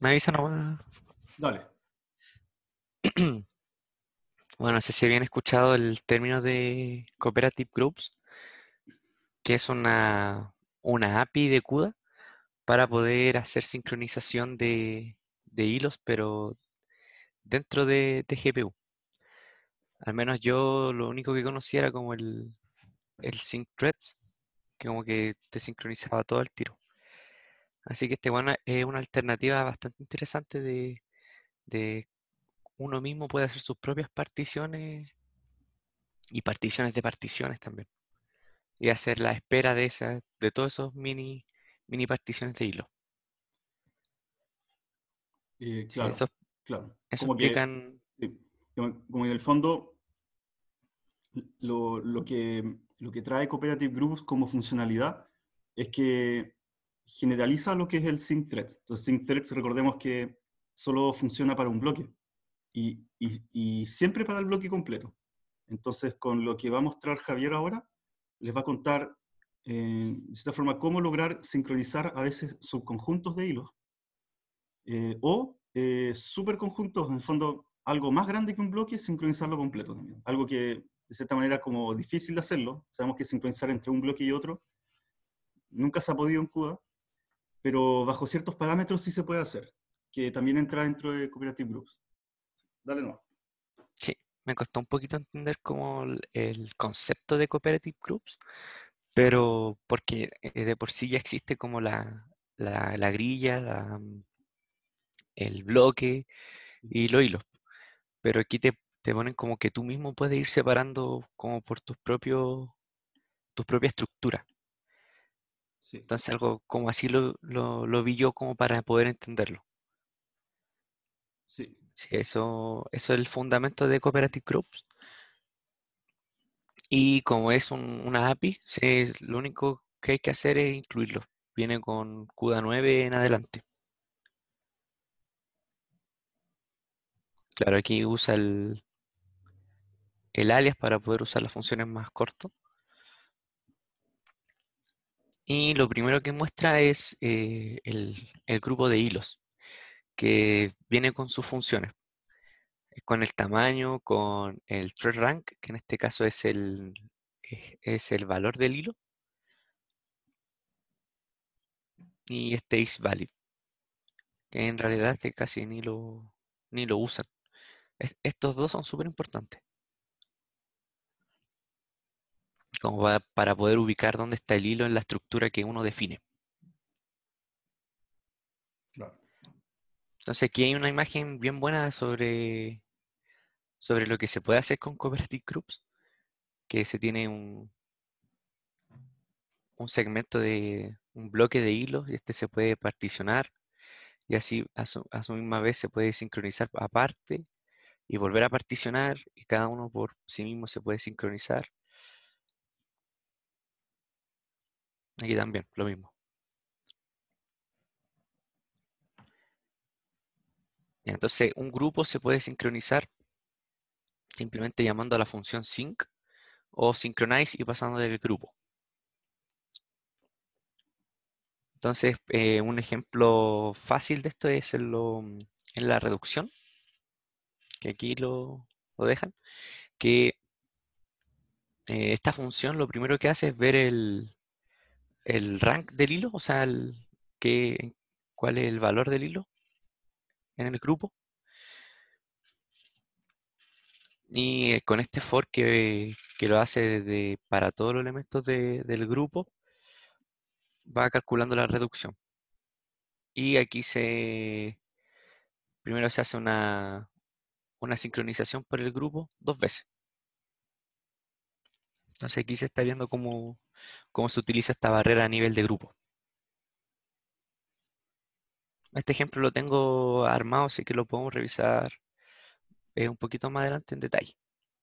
Me avisa nomás. Dale. Bueno, no sé si habían escuchado el término de Cooperative Groups, que es una, una API de CUDA para poder hacer sincronización de, hilos, pero dentro de, GPU. Al menos yo lo único que conocía era como el, el sync threads, que como que te sincronizaba todo el tiro. Así que este bueno es una alternativa bastante interesante de, uno mismo puede hacer sus propias particiones y particiones de particiones también. Y hacer la espera de esas, de todos esos mini, mini particiones de hilo. Eh, claro, eso, como como en el fondo, lo, que, lo que trae Cooperative Groups como funcionalidad es que generaliza lo que es el sync thread. Entonces, sync threads, recordemos que solo funciona para un bloque y, siempre para el bloque completo. Entonces, con lo que va a mostrar Javier ahora, les va a contar, eh, de esta forma, cómo lograr sincronizar a veces subconjuntos de hilos eh, o eh, superconjuntos, en el fondo, algo más grande que un bloque, sincronizarlo completo Algo que, de cierta manera, como difícil de hacerlo. Sabemos que sincronizar entre un bloque y otro nunca se ha podido en CUDA pero bajo ciertos parámetros sí se puede hacer, que también entra dentro de Cooperative Groups. Dale no. Sí, me costó un poquito entender como el concepto de Cooperative Groups, pero porque eh, de por sí ya existe como la, grilla, mm, el bloque y los hilos. Pero aquí te, te, ponen como que tú mismo puedes ir separando como por tus propios tus propias estructuras. Entonces algo como así lo, vi yo como para poder entenderlo. Sí. eso, eso es el fundamento de Cooperative Groups. Y como es una API, lo único que hay que hacer es incluirlo. Viene con CUDA 9 en adelante. Claro, aquí usa el, el alias para poder usar las funciones más cortas y lo primero que muestra es eh, el, grupo de hilos que viene con sus funciones, con el tamaño, con el thread rank, que en este caso es el, es el valor del hilo, y este is valid, que en realidad casi ni lo, ni lo usan. estos dos son súper importantes para, poder ubicar dónde está el hilo en la estructura que uno define. Entonces aquí hay una imagen bien buena sobre, sobre lo que se puede hacer con Cooperative Groups, que se tiene un, un segmento de un bloque de hilos y este se puede particionar y así a su, a su, misma vez se puede sincronizar aparte y volver a particionar y cada uno por sí mismo se puede sincronizar Aquí también, lo mismo. Entonces, un grupo se puede sincronizar simplemente llamando a la función sync o synchronize y pasando del grupo. Entonces, eh, un ejemplo fácil de esto es en, en la reducción, que aquí lo, dejan, que eh, esta función lo primero que hace es ver el, el rank del hilo, o sea, cuál es el valor del hilo en el grupo. Y eh, con este for que, lo hace para todos los elementos del grupo, va calculando la reducción. Y aquí se primero se hace una, una sincronización por el grupo dos veces. Entonces aquí se está viendo como cómo se utiliza esta barrera a nivel de grupo. Este ejemplo lo tengo armado, así que lo podemos revisar eh, un poquito más adelante en detalle.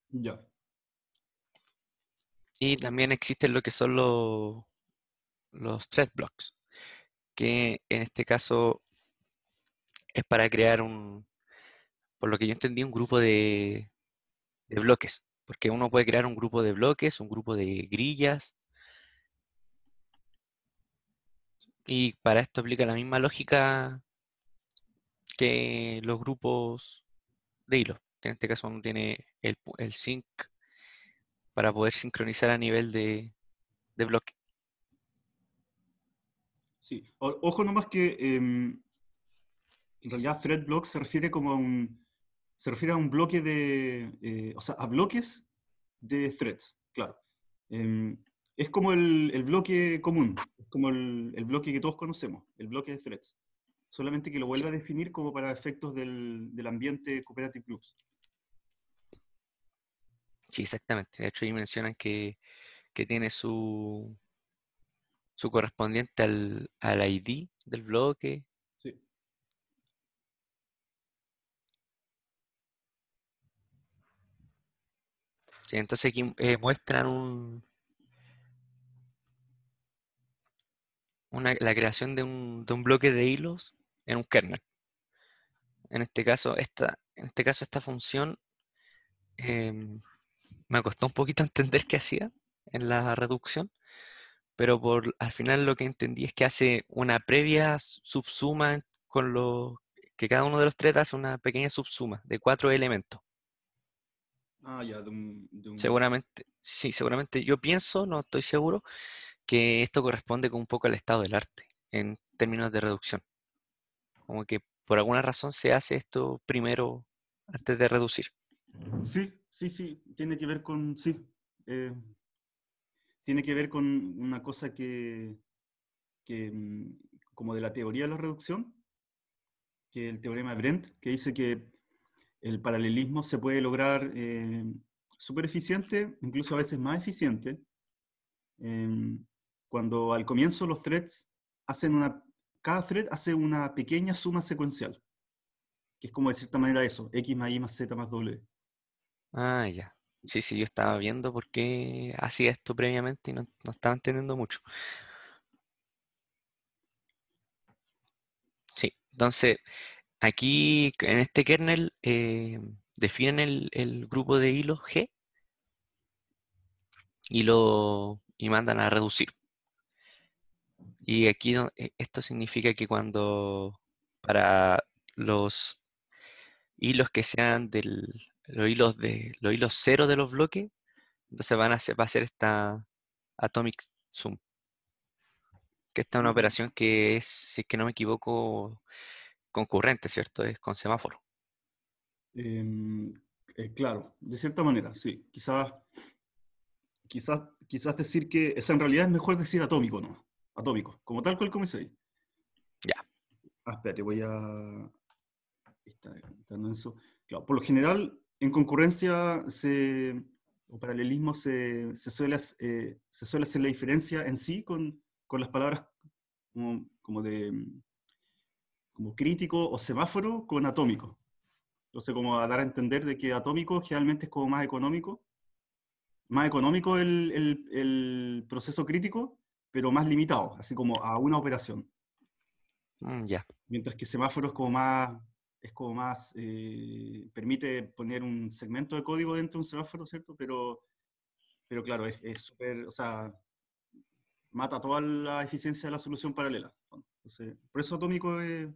Ya. Y también existen lo que son los, los thread blocks, que en este caso es para crear un, por lo que yo entendí, un grupo de bloques, porque uno puede crear un grupo de bloques, un grupo de grillas, Y para esto aplica la misma lógica que los grupos de hilo, que en este caso tiene el, sync para poder sincronizar a nivel de, bloque. Sí, ojo nomás que em, en realidad thread block se refiere como a un, se refiere a un bloque de, eh, o sea, a bloques de threads, claro. Em, es como el, bloque común, es como el, bloque que todos conocemos, el bloque de threads. Solamente que lo vuelva a definir como para efectos del, ambiente Cooperative Groups. Sí, exactamente. De hecho, ahí mencionan que, tiene su, su correspondiente al, ID del bloque, Sí, Sí, entonces aquí eh, muestran un, la creación de un, bloque de hilos en un kernel. En este caso, esta, en este caso, esta función em, me costó un poquito entender qué hacía en la reducción, pero por, al final lo que entendí es que hace una previa subsuma con los que cada uno de los tres hace una pequeña subsuma de cuatro elementos. Ah, ya, de un... Seguramente, sí, seguramente yo pienso, no estoy seguro, que esto corresponde con un poco al estado del arte en términos de reducción. Como que por alguna razón se hace esto primero antes de reducir. Sí, sí, sí, tiene que ver con, sí, eh, tiene que ver con una cosa que, mm, como de la teoría de la reducción, que el teorema de Brent, que dice que el paralelismo se puede lograr eh, súper eficiente, incluso a veces más eficiente, em, cuando al comienzo los threads hacen una, cada thread hace una pequeña suma secuencial, que es como de cierta manera eso, x más y más z más w. Ah, ya. Sí, sí, yo estaba viendo por qué hacía esto previamente y no, estaba entendiendo mucho. Sí, entonces aquí en este kernel eh, definen el, el, grupo de hilos G y lo y mandan a reducir. Y aquí e, esto significa que cuando para los hilos que sean del, los hilos de los hilos cero de los bloques, entonces van a hacer, va a ser esta atomic zoom. Que esta es una operación que es, si es que no me equivoco, concurrente, ¿cierto? Es con semáforo. Em, eh, claro, de cierta manera, sí. Quizás, quizás, quizás decir que, es en realidad es mejor decir atómico, ¿no? Atómico, como tal cual comienzo ahí. Ya. Ah, voy a... por lo general, en concurrencia se, o paralelismo se, suele, eh, se suele hacer la diferencia en sí con, las palabras como, de como crítico o semáforo con atómico. Entonces, como a dar a entender de que atómico generalmente es como más económico, más económico el proceso crítico pero más limitado, así como a una operación. Mm, ya. Mientras que semáforo es como más, es como más eh, permite poner un segmento de código dentro de un semáforo, ¿cierto? Pero, pero claro, es súper, o sea, mata toda la eficiencia de la solución paralela. Entonces, por eso atómico es,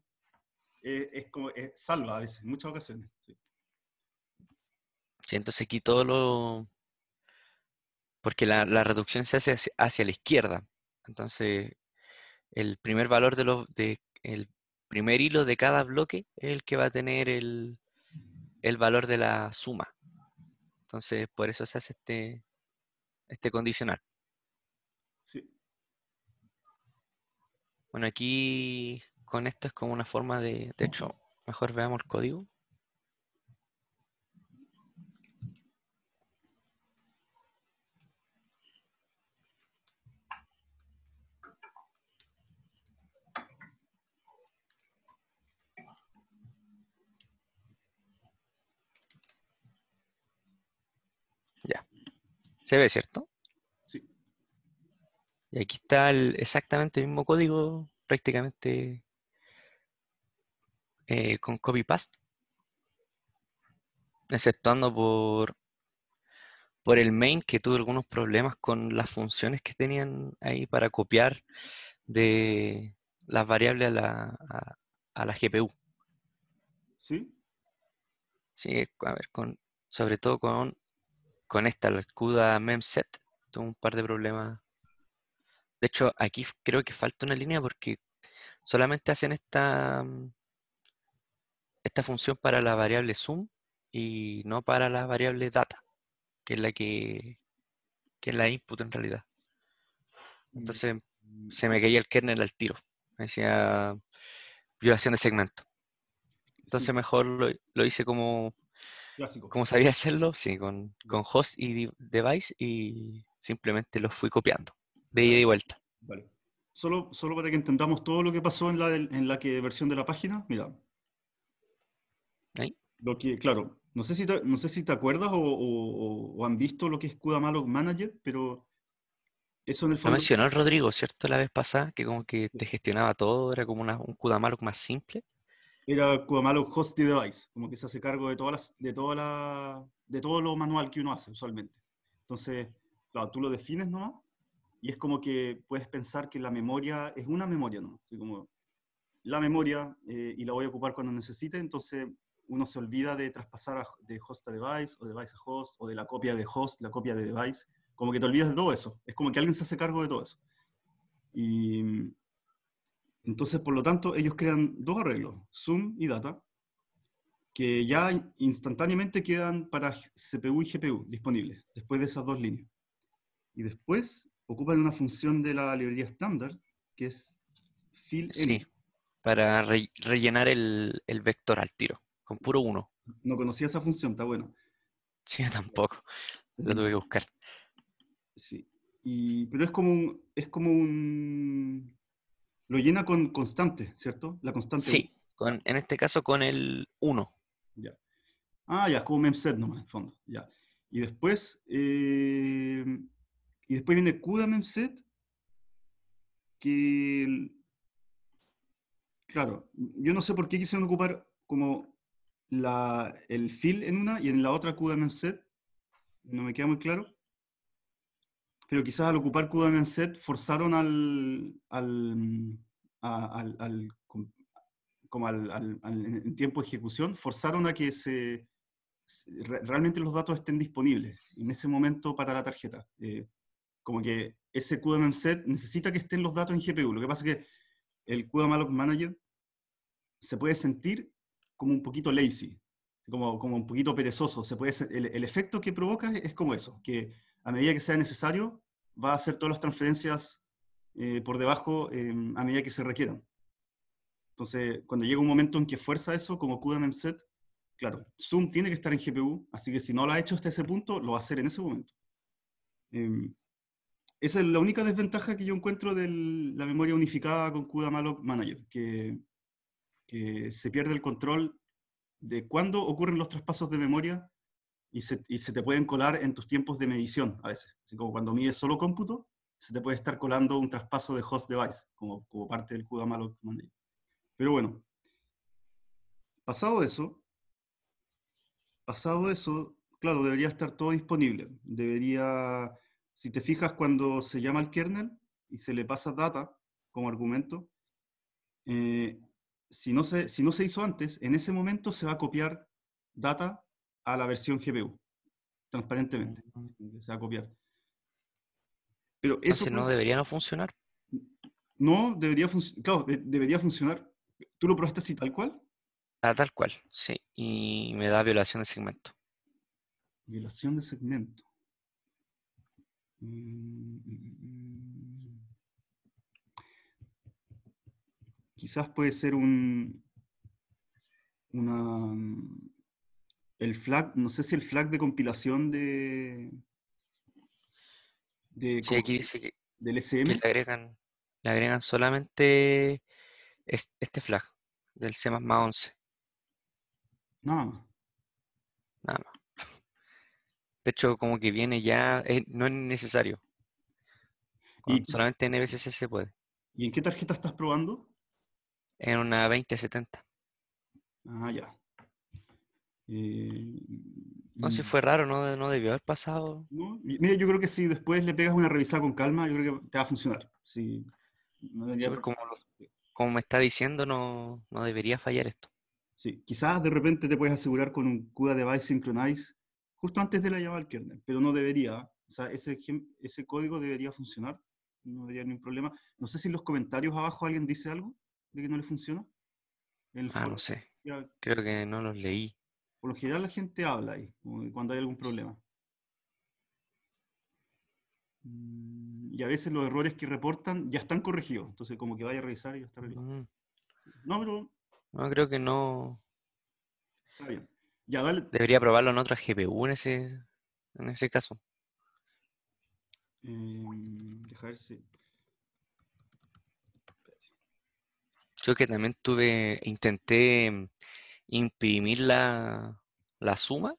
como, salva a veces, en muchas ocasiones. Sí. entonces aquí todo lo... Porque la, reducción se hace hacia la izquierda, entonces, el primer valor de de, el primer hilo de cada bloque es el que va a tener el, valor de la suma. Entonces, por eso se hace este, este condicional. Sí. Bueno, aquí con esto es como una forma de... De hecho, mejor veamos el código. Se ve, ¿cierto? Sí. Y aquí está el, exactamente el mismo código, prácticamente eh, con copy-paste. Exceptuando por, por el main que tuve algunos problemas con las funciones que tenían ahí para copiar de las variables a la, a la GPU. ¿Sí? Sí, a ver, con, sobre todo con con esta, la CUDA memset, tuvo un par de problemas. De hecho, aquí creo que falta una línea porque solamente hacen esta, mm, esta función para la variable zoom y no para la variable data, que es la que, que la input en realidad. Entonces mm, se me caía el kernel al tiro. Me decía violación de segmento. Entonces mejor lo, lo hice como Clásico. Como sabía hacerlo, sí, con, con host y device y simplemente los fui copiando de ida y vuelta. Vale. Solo, solo para que entendamos todo lo que pasó en la, en la que versión de la página, mira. Lo que, claro, no sé si te, no sé si te acuerdas o, han visto lo que es Malog Manager, pero eso en el fondo... Lo mencionó Rodrigo, ¿cierto? La vez pasada, que como que te gestionaba todo, era como una, un Malog más simple era algo Host Device, como que se hace cargo de, todas las, de, toda la, de todo lo manual que uno hace usualmente. Entonces, claro, tú lo defines no y es como que puedes pensar que la memoria es una memoria, ¿no? Así como la memoria eh, y la voy a ocupar cuando necesite, entonces uno se olvida de traspasar de host a device o device a host o de la copia de host, la copia de device, como que te olvidas de todo eso, es como que alguien se hace cargo de todo eso. Y, entonces, por lo tanto, ellos crean dos arreglos, Zoom y Data, que ya instantáneamente quedan para CPU y GPU disponibles, después de esas dos líneas. Y después ocupan una función de la librería estándar, que es fill Sí, para rellenar el, vector al tiro, con puro uno. No conocía esa función, está bueno. Sí, tampoco. La tuve que buscar. Sí. pero es como es como un lo llena con constante, ¿cierto? La constante. Sí, con, en este caso con el 1. Ya. Ah, ya, como memset nomás, en fondo. Ya. Y después, eh, y después viene CUDA memset, que, claro, yo no sé por qué quisieron ocupar como el fill en una y en la otra CUDA memset, no me queda muy claro pero quizás al ocupar Set forzaron al, al, mm, al, como al, en tiempo de ejecución, forzaron a que se, realmente los datos estén disponibles en ese momento para la tarjeta. Eh, como que ese set necesita que estén los datos en GPU. Lo que pasa es que el QMalloc Manager se puede sentir como un poquito lazy, como, como un poquito perezoso. Se puede, el efecto que provoca es como eso, que a medida que sea necesario, va a hacer todas las transferencias eh, por debajo em, a medida que se requieran. Entonces, cuando llega un momento en que fuerza eso, como CUDA MEMSET, claro, Zoom tiene que estar en GPU, así que si no lo ha hecho hasta ese punto, lo va a hacer en ese momento. Em, esa es la única desventaja que yo encuentro de la memoria unificada con CUDA Malloc Manager, que se pierde el control de cuándo ocurren los traspasos de memoria y se, te pueden colar en tus tiempos de medición a veces. Así como cuando mides solo cómputo, se te puede estar colando un traspaso de host device, como, como parte del CUDA malo. Pero bueno, pasado eso, pasado eso, claro, debería estar todo disponible. Debería, si te fijas cuando se llama el kernel y se le pasa data como argumento, eh, si, no se, si no se hizo antes, en ese momento se va a copiar data a la versión GPU, transparentemente, se va a copiar. Pero eso ¿no debería no funcionar? No, debería, funcionar. claro, debería funcionar. ¿Tú lo probaste así tal cual? Ah, tal cual, sí. Y me da violación de segmento. Violación de segmento. Mm, mm, mm, Quizás puede ser un, una, el flag, no sé si el flag de compilación de. de sí, aquí dice del SM. le, agregan, le agregan solamente este flag del C 11. Nada más. Nada más. De hecho, como que viene ya, eh, no es necesario. ¿Y, solamente en NBCC se puede. ¿Y en qué tarjeta estás probando? En una 2070. Ah, ya no, si fue raro, no, no debió haber pasado. ¿no? Mira, yo creo que si después le pegas una revisada con calma, yo creo que te va a funcionar. Pues, como, me está diciendo, no, debería fallar esto. Sí, quizás de repente te puedes asegurar con un CUDA device synchronize justo antes de la llamada al kernel, pero no debería. O sea, ese, ese código debería funcionar, no debería ningún problema. No sé si en los comentarios abajo alguien dice algo de que no le funciona. ah, no sé. Creo que no los leí. Por lo general la gente habla ahí, cuando hay algún problema. Mm, y a veces los errores que reportan ya están corregidos. Entonces, como que vaya a revisar y ya está mm. No, pero. No, creo que no. Está bien. Ya, Debería probarlo en otra GPU en ese, en ese caso. Eh, Yo que también tuve. Intenté em, imprimir la, suma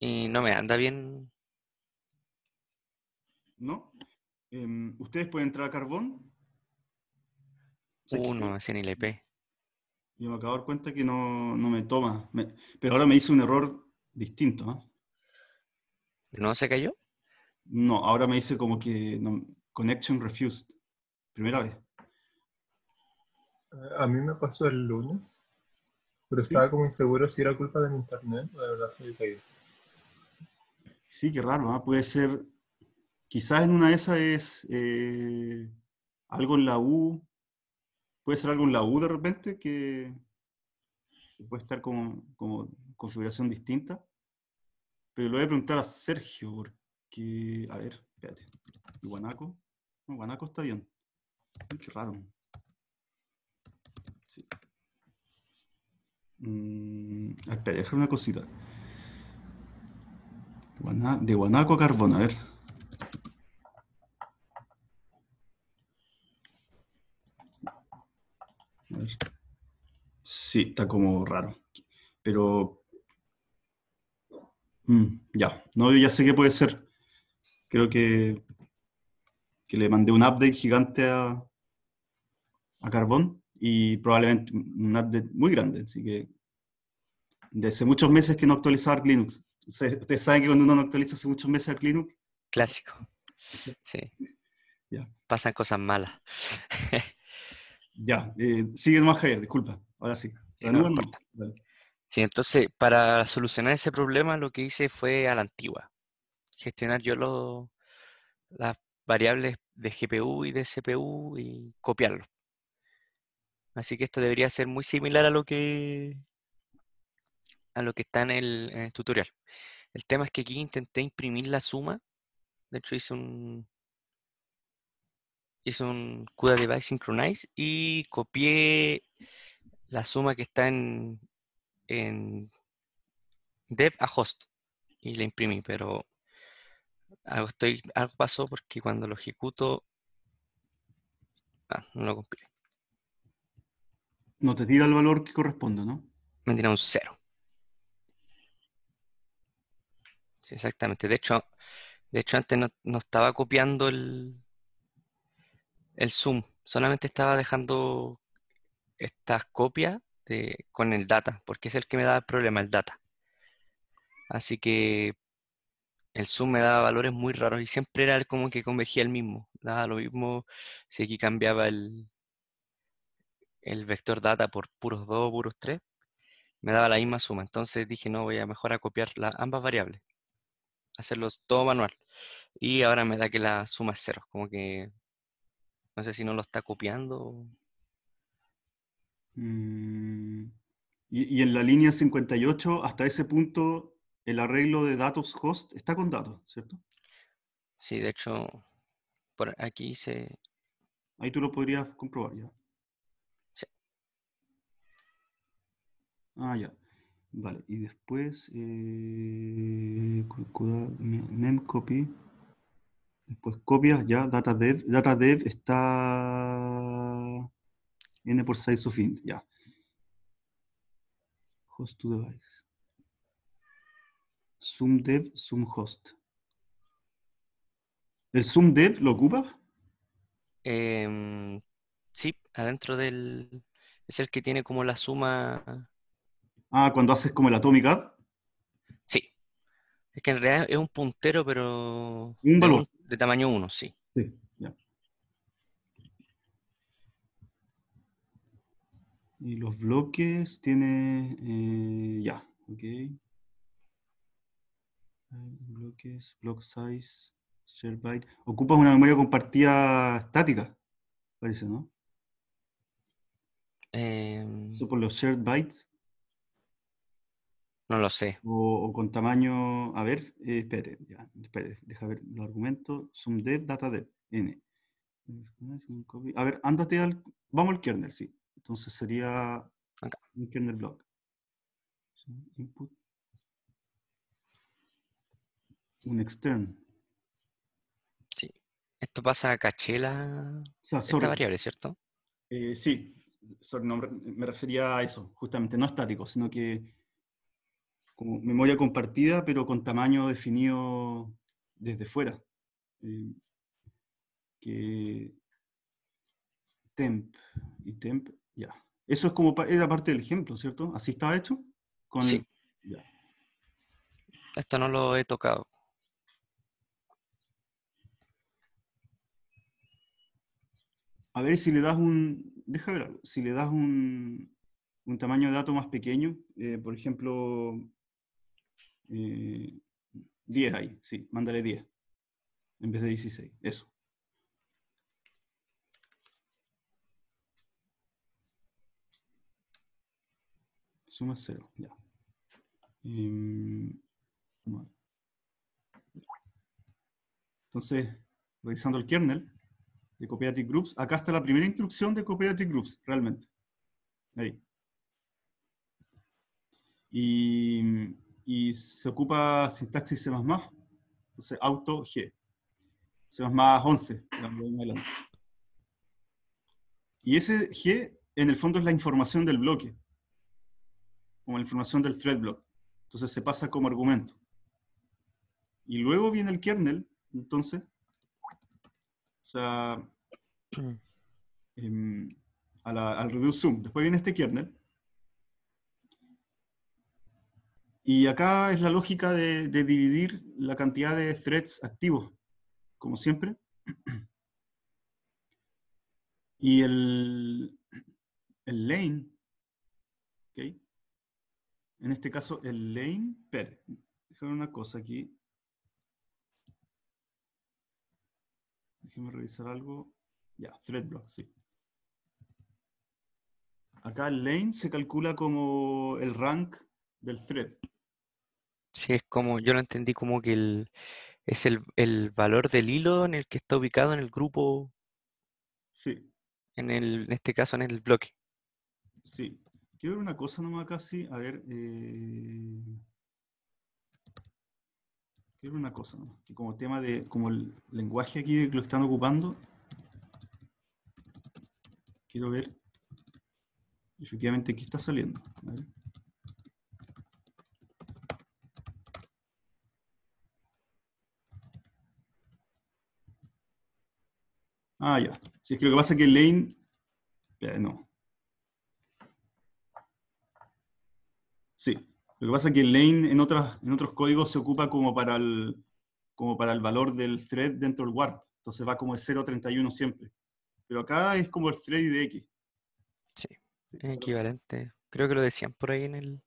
y no me anda bien. ¿No? Em, ¿Ustedes pueden entrar a Carbón? Uno, es en Yo me acabo de dar cuenta que no, no me toma. pero ahora me hice un error distinto. ¿no? ¿ah? ¿No se cayó? No, ahora me dice como que connection refused. Primera vez. A mí me pasó el lunes pero estaba como inseguro si era culpa del internet o de verdad se había Sí, qué raro, ¿ah? puede ser. Quizás en una de esas es eh, algo en la U. Puede ser algo en la U de repente que puede estar como, configuración distinta. Pero lo voy a preguntar a Sergio, porque. A ver, espérate. Guanaco. Guanaco está bien. Qué raro. Mm, espera, déjame una cosita. De guanaco a carbón, a ver. Sí, está como raro. Pero... Mm, ya, no, ya sé qué puede ser. Creo que, que le mandé un update gigante a, a Carbón y probablemente un update muy grande. Así que desde muchos meses que no actualizaba Linux. Ustedes saben que cuando uno no actualiza hace muchos meses el Linux. Clásico. Sí. Pasan cosas malas. ya, eh, sigue nomás Javier, disculpa. Ahora sí. sí, sí, entonces, para solucionar ese problema, lo que hice fue a la antigua. Gestionar yo lo, las variables de GPU y de CPU y copiarlos. Así que esto debería ser muy similar a lo que, a lo que está en el, tutorial. El tema es que aquí intenté imprimir la suma. De hecho hice un, hice un CUDA Device Synchronize y copié la suma que está en, en dev a host y la imprimí, pero algo, estoy, algo pasó porque cuando lo ejecuto, ah, no lo compilé. No te tira el valor que corresponde, ¿no? Me tira un cero. Sí, exactamente. De hecho, de hecho antes no, estaba copiando el, el zoom. Solamente estaba dejando estas copias con el data, porque es el que me da el problema, el data. Así que el Zoom me daba valores muy raros y siempre era como que convergía el mismo. Daba lo mismo si aquí cambiaba el, el vector data por puros 2 puros 3, me daba la misma suma. Entonces dije, no, voy a mejor a copiar ambas variables, hacerlos todo manual. Y ahora me da que la suma es cero, como que no sé si no lo está copiando. Mm, y, y en la línea 58, hasta ese punto, el arreglo de datos host está con datos, ¿cierto? Sí, de hecho, por aquí se... Ahí tú lo podrías comprobar ya. Ah, ya. Vale, y después eh, copy. Después copias, ya, data dev. Data dev está n por size of int, ya. Host to device. sum host. ¿El dev lo ocupa? Em, sí, adentro del... Es el que tiene como la suma Ah, cuando haces como el Atomic Ad. Sí. Es que en realidad es un puntero, pero. Un valor De, tamaño 1, sí. Sí, ya. Y los bloques tiene. Eh, ya, ok. Bloques, block size, shared byte. Ocupas una memoria compartida estática, parece, ¿no? Eh, por los shared bytes. No lo sé. O, con tamaño, a ver, eh, espere. deja ver los argumentos. data de n. A ver, ándate al, vamos al kernel, sí. Entonces sería un kernel block. Un extern. Sí. Esto pasa a Cachela. sobre... variable, ¿cierto? Eh, sí, me refería a eso, justamente, no estático, sino que como memoria compartida, pero con tamaño definido desde fuera. Eh, que temp y temp, ya. Eso es como era parte del ejemplo, ¿cierto? Así estaba hecho. Con sí. Esto no lo he tocado. A ver si le das un. Deja ver algo. Si le das un, un tamaño de dato más pequeño, eh, por ejemplo, 10 eh, ahí, sí, mándale 10. En vez de 16, eso. Suma 0, ya. Em, Entonces, revisando el kernel de Cooperative Groups, acá está la primera instrucción de Cooperative Groups, realmente. Ahí. Y y se ocupa sintaxis C++, entonces auto G, C++ 11. Y ese G en el fondo es la información del bloque, como la información del thread block. Entonces se pasa como argumento. Y luego viene el kernel, entonces, o sea, em, al reduce zoom. Después viene este kernel, Y acá es la lógica de, dividir la cantidad de threads activos, como siempre. Y el, el lane, ¿okay? en este caso el lane, per. Déjame una cosa aquí. Déjame revisar algo. Ya, thread block, sí. Acá el lane se calcula como el rank del thread. Sí, es como, yo lo entendí como que el, es el, el valor del hilo en el que está ubicado en el grupo, Sí, en, el, en este caso en el bloque. sí. Quiero ver una cosa nomás casi. A ver. Eh, quiero ver una cosa nomás. como tema de. Como el lenguaje aquí que lo están ocupando. Quiero ver. Efectivamente, ¿qué está saliendo? Ah, ya. Si es que lo que pasa es que lane... Eh, no. Sí. Lo que pasa es que lane en, otras, en otros códigos se ocupa como para, el, como para el valor del thread dentro del warp. Entonces va como de 0 31 siempre. Pero acá es como el thread de X. Sí, es equivalente. Creo que lo decían por ahí en el...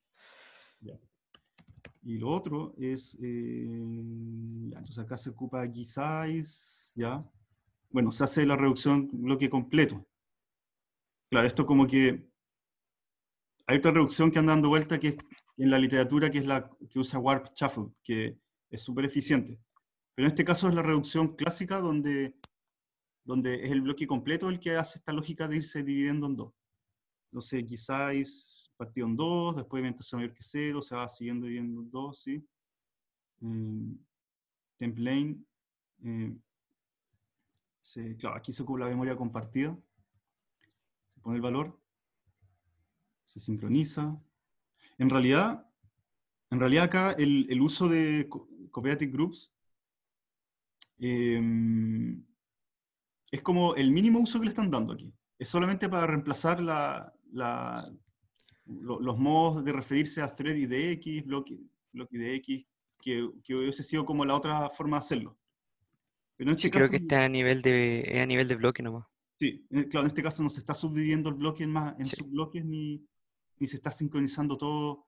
Y lo otro es, eh, entonces acá se ocupa G size, ¿ya? bueno, se hace la reducción bloque completo. Claro, esto como que hay otra reducción que anda dando vuelta que es en la literatura que es la que usa Warp Shuffle, que es súper eficiente. Pero en este caso es la reducción clásica donde, donde es el bloque completo el que hace esta lógica de irse dividiendo en dos. No sé, quizás partido en dos, después mientras mayor que cero, se va siguiendo dividiendo en dos, ¿sí? Mm, Template. Eh, aquí se ocupa la memoria compartida, se pone el valor, se sincroniza. En realidad, en realidad acá el, uso de Cooperative Groups em, es como el mínimo uso que le están dando aquí. Es solamente para reemplazar los modos de referirse a thread IDX, block, IDX, que hubiese sido como la otra forma de hacerlo. Este sí, creo que está a nivel de, a nivel de bloque nomás. Sí, eh, claro, en este caso no se está subdividiendo el bloque en, más, en subbloques ni, ni se está sincronizando todo,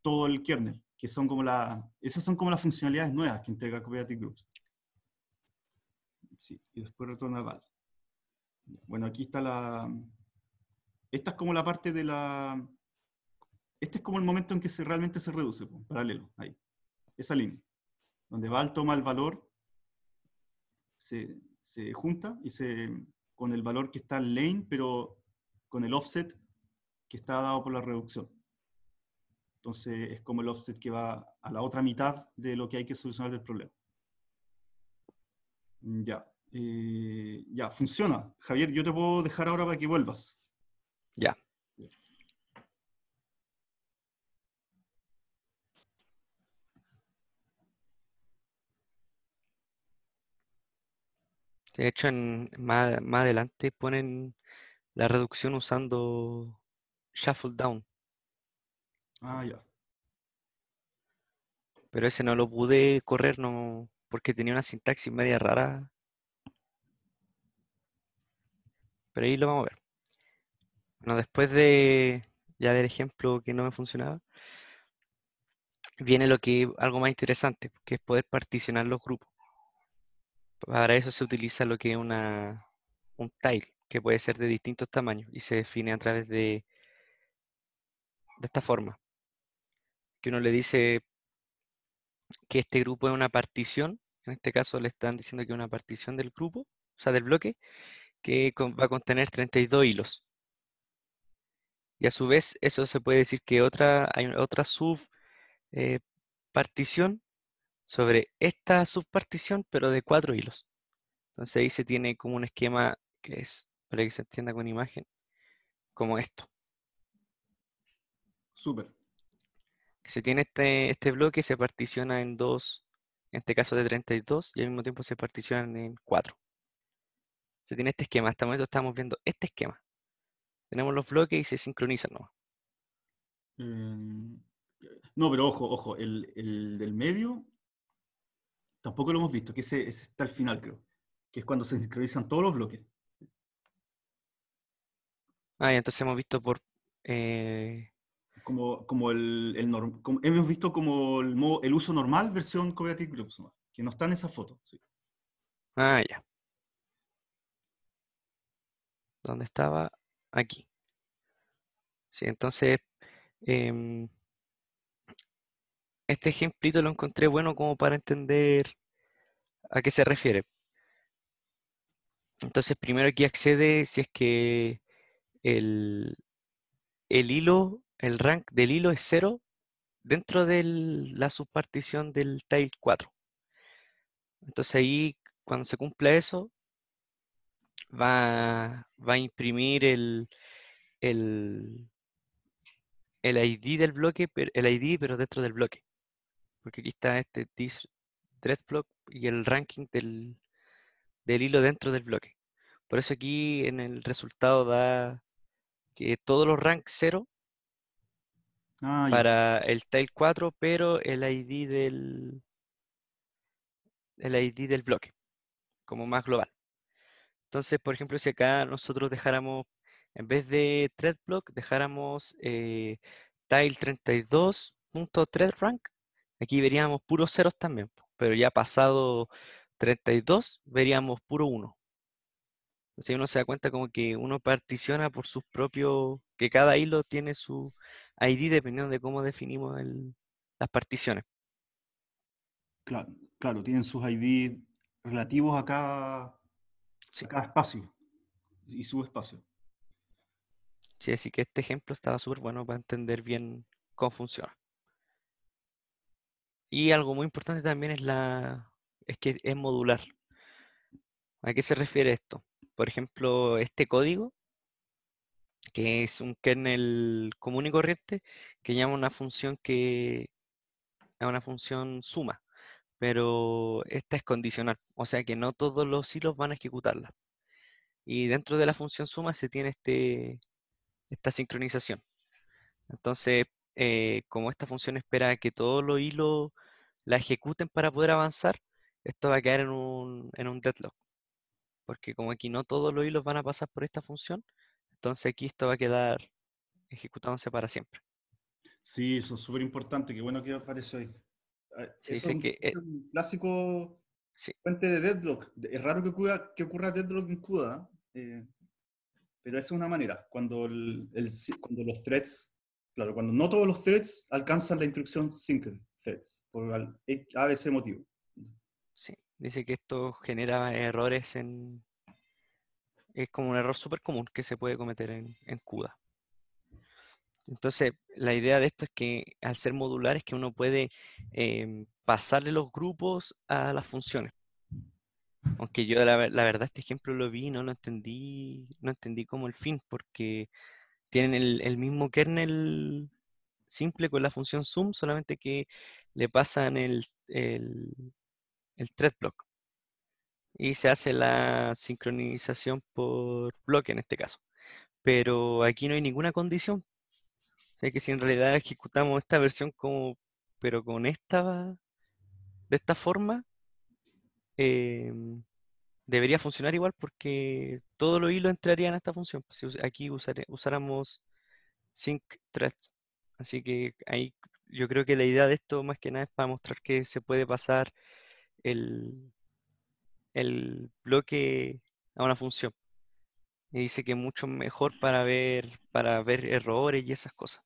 todo el kernel, que son como la, esas son como las funcionalidades nuevas que entrega Cooperative Groups. Sí, y después retorna Val. Bueno, aquí está la... Esta es como la parte de la... Este es como el momento en que se, realmente se reduce, paralelo, ahí. Esa línea. Donde Val toma el valor se, junta y se, con el valor que está en lane, pero con el offset que está dado por la reducción. Entonces es como el offset que va a la otra mitad de lo que hay que solucionar del problema. Ya, eh, ya, funciona. Javier, yo te puedo dejar ahora para que vuelvas. Ya. De hecho, en, más, adelante ponen la reducción usando Shuffle Down. Ah, ya. Pero ese no lo pude correr no, porque tenía una sintaxis media rara. Pero ahí lo vamos a ver. Bueno, después de ya del ejemplo que no me funcionaba, viene lo que algo más interesante, que es poder particionar los grupos. Para eso se utiliza lo que es una, un tile, que puede ser de distintos tamaños y se define a través de, de esta forma. Que uno le dice que este grupo es una partición, en este caso le están diciendo que es una partición del grupo, o sea, del bloque, que va a contener 32 hilos. Y a su vez, eso se puede decir que otra, hay otra subpartición eh, sobre esta subpartición, pero de cuatro hilos. Entonces ahí se tiene como un esquema que es, para que se entienda con imagen, como esto. Súper. Se tiene este, este bloque, se particiona en dos, en este caso de 32, y al mismo tiempo se particiona en cuatro. Se tiene este esquema, hasta el momento estamos viendo este esquema. Tenemos los bloques y se sincronizan nomás. Em, no, pero ojo, ojo, el, del medio Tampoco lo hemos visto, que ese, está al final, creo. Que es cuando se sincronizan todos los bloques. Ah, y entonces hemos visto por. Eh, como, el, el como, hemos visto como el, uso normal versión Coveatic Groups, que no está en esa foto. Ah, ya. ¿Dónde estaba? Aquí. Sí, entonces. Em, este ejemplito lo encontré bueno como para entender a qué se refiere. Entonces, primero aquí accede si es que el, el hilo, el rank del hilo es cero dentro de la subpartición del tail 4. Entonces ahí, cuando se cumpla eso, va, a imprimir el, el, ID del bloque, el ID, pero dentro del bloque porque aquí está este this thread block y el ranking del, hilo dentro del bloque. Por eso aquí en el resultado da que todos los rank 0 ah, para el tile 4, pero el ID del el ID del bloque, como más global. Entonces, por ejemplo, si acá nosotros dejáramos, en vez de thread block, dejáramos eh, tile 32.threadRank, Aquí veríamos puros ceros también, pero ya pasado 32 veríamos puro 1. Si uno se da cuenta como que uno particiona por sus propios, que cada hilo tiene su ID dependiendo de cómo definimos las particiones. Claro, tienen sus ID relativos a cada, cada espacio y subespacio. espacio. Sí, así que este ejemplo estaba súper bueno para entender bien cómo funciona. Y algo muy importante también es, la, es que es modular. ¿A qué se refiere esto? Por ejemplo, este código, que es un kernel común y corriente, que llama una función que es una función suma, pero esta es condicional, o sea que no todos los hilos van a ejecutarla. Y dentro de la función suma se tiene este, esta sincronización. Entonces, eh, como esta función espera que todos los hilos la ejecuten para poder avanzar, esto va a quedar en un, en un deadlock. Porque como aquí no todos los hilos van a pasar por esta función, entonces aquí esto va a quedar ejecutándose para siempre. Sí, eso es súper importante. Qué bueno que apareció ahí. Ah, es eh, un, clásico fuente de deadlock. Es raro que ocurra, que ocurra deadlock en CUDA, eh, pero esa es una manera. Cuando, cuando los threads Claro, cuando no todos los threads alcanzan la instrucción sync threads, por ABC motivo. Sí, dice que esto genera errores en... Es como un error súper común que se puede cometer en, CUDA. Entonces, la idea de esto es que al ser modular es que uno puede em, pasarle los grupos a las funciones. Aunque yo la, verdad este ejemplo lo vi, no lo entendí, no entendí como el fin, porque tienen el, mismo kernel simple con la función zoom, solamente que le pasan el, el, thread block. Y se hace la sincronización por bloque en este caso. Pero aquí no hay ninguna condición. O sea que si en realidad ejecutamos esta versión como, pero con esta, de esta forma, em, debería funcionar igual porque todos los hilos entrarían a esta función. Pues, si aquí usáramos sync threads. Así que ahí yo creo que la idea de esto más que nada es para mostrar que se puede pasar el, el bloque a una función. Y dice que mucho mejor para ver, para ver errores y esas cosas.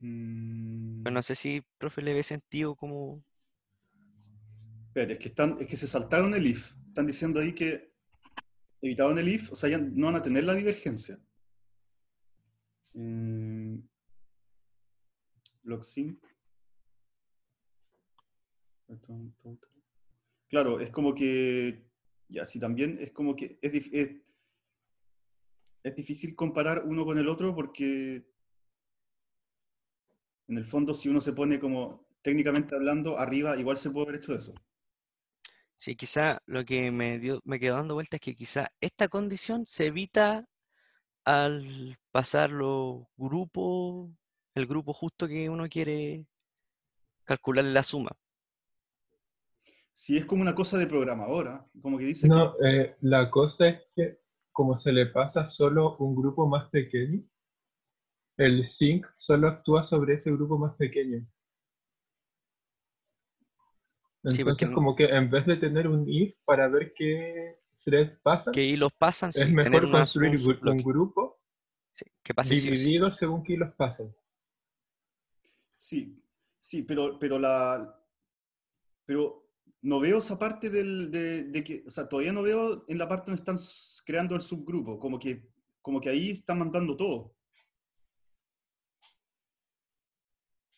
no mm. sé si, profe, le ve sentido como... Pero es que, están, es que se saltaron el if están diciendo ahí que evitado el if, o sea, ya no van a tener la divergencia. block mm. Claro, es como que, ya, así también es como que es, es, es difícil comparar uno con el otro porque en el fondo si uno se pone como técnicamente hablando arriba, igual se puede haber hecho eso. Sí, quizá lo que me, dio, me quedó dando vuelta es que quizá esta condición se evita al pasar los grupos, el grupo justo que uno quiere calcular la suma. Si sí, es como una cosa de programadora, como que dice... No, eh, la cosa es que como se le pasa solo un grupo más pequeño, el sync solo actúa sobre ese grupo más pequeño. Entonces, como que en vez de tener un if para ver qué threads pasan, es mejor construir un, grupo que dividido según qué hilos pasan. Sí, sí, pero, pero la. Pero no veo esa parte del, de, que, o sea, todavía no veo en la parte donde están creando el subgrupo, como que, como que ahí están mandando todo.